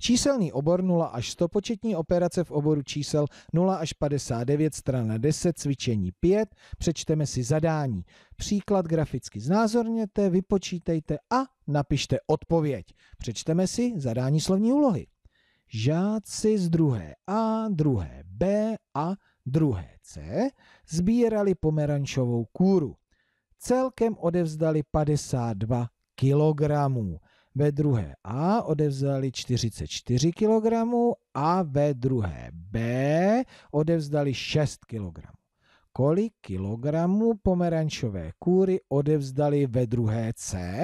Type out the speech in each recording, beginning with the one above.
Číselný obor 0 až 100, početní operace v oboru čísel 0 až 59, strana 10, cvičení 5, přečteme si zadání. Příklad graficky znázorněte, vypočítejte a napište odpověď. Přečteme si zadání slovní úlohy. Žáci z druhé A, druhé B a druhé C sbírali pomerančovou kůru. Celkem odevzdali 52 kilogramů ve druhé A odevzdali 44 kg a ve druhé B odevzdali 6 kg. Kolik kilogramů pomerančové kůry odevzdali ve druhé C?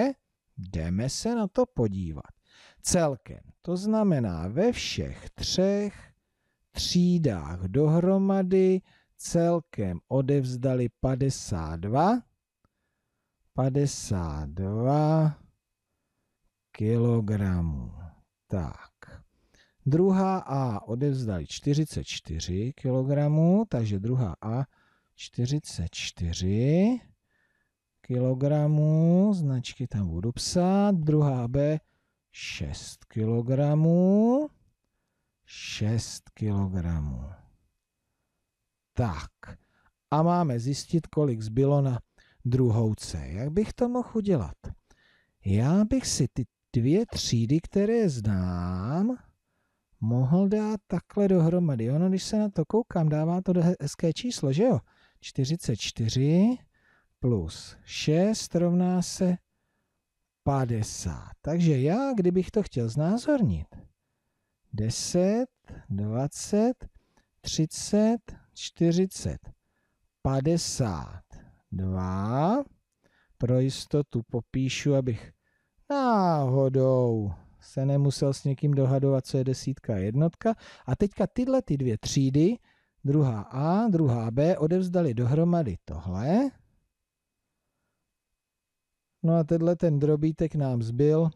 Jdeme se na to podívat. Celkem, to znamená ve všech třech třídách dohromady celkem odevzdali 52, 52 kilogramů. Tak. Druhá A odevzdali 44 kilogramů, takže druhá A 44 kilogramů, značky tam budu psát, druhá B 6 kilogramů, 6 kilogramů. Tak, a máme zjistit, kolik zbylo na druhou C. Jak bych to mohl udělat? Já bych si ty dvě třídy, které znám, mohl dát takhle dohromady. Ono, když se na to koukám, dává to hezké číslo, že jo? 44 plus 6 rovná se 50. Takže já, kdybych to chtěl znázornit, 10, 20, 30, 40, 52. Pro jistotu popíšu, abych Náhodou se nemusel s někým dohadovat, co je desítka a jednotka. A teďka tyhle ty dvě třídy, druhá A, druhá B, odevzdali dohromady tohle. No a tenhle ten drobítek nám zbyl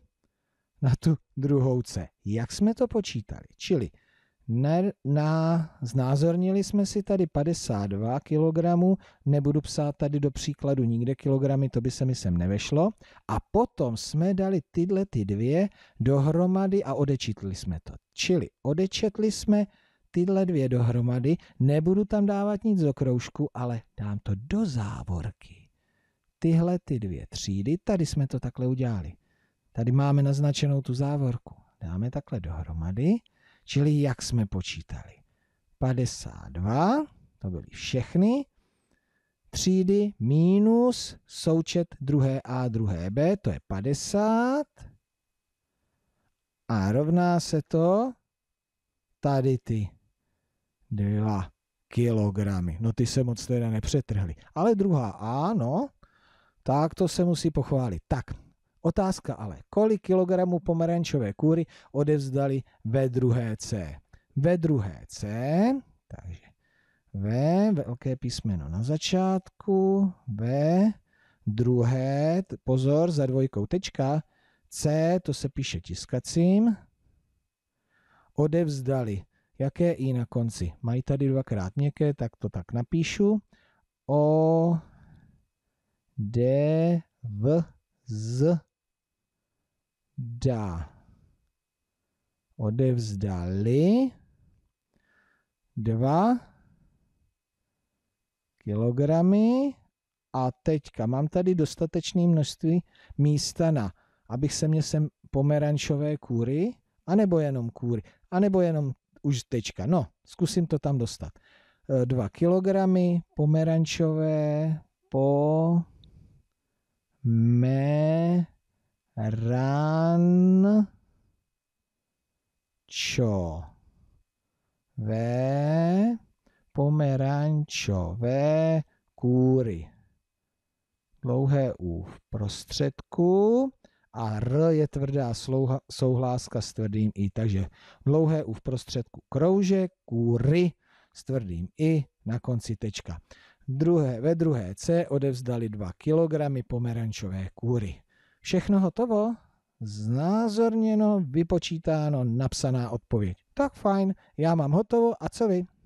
na tu druhou C. Jak jsme to počítali? Čili ne, na, znázornili jsme si tady 52 kg, nebudu psát tady do příkladu nikde kilogramy, to by se mi sem nevešlo. A potom jsme dali tyhle ty dvě dohromady a odečetli jsme to. Čili odečetli jsme tyhle dvě dohromady, nebudu tam dávat nic do kroužku, ale dám to do závorky. Tyhle ty dvě třídy, tady jsme to takhle udělali. Tady máme naznačenou tu závorku. Dáme takhle dohromady. Čili jak jsme počítali? 52, to byly všechny, třídy minus součet druhé A druhé B, to je 50. A rovná se to tady ty dva kilogramy. No ty se moc teda nepřetrhly. Ale druhá A, no, tak to se musí pochválit. Tak, Otázka ale, kolik kilogramů pomerančové kůry odevzdali ve druhé C? Ve druhé C, takže V, velké písmeno na začátku, V, druhé, pozor, za dvojkou tečka, C, to se píše tiskacím, odevzdali, jaké I na konci? Mají tady dvakrát měkké, tak to tak napíšu. O, D, V, Z, odevzdá. Odevzdali 2 kilogramy a teďka mám tady dostatečné množství místa na, abych se mě sem pomerančové kůry, anebo jenom kůry, anebo jenom už tečka. No, zkusím to tam dostat. 2 e, kilogramy pomerančové po me rančové, pomerančové kůry. Dlouhé U v prostředku a R je tvrdá souhláska s tvrdým I, takže dlouhé U v prostředku krouže kůry s tvrdým I, na konci tečka. Druhé, ve druhé C odevzdali 2 kg pomerančové kůry. Všechno hotovo? Znázorněno, vypočítáno, napsaná odpověď. Tak fajn, já mám hotovo a co vy?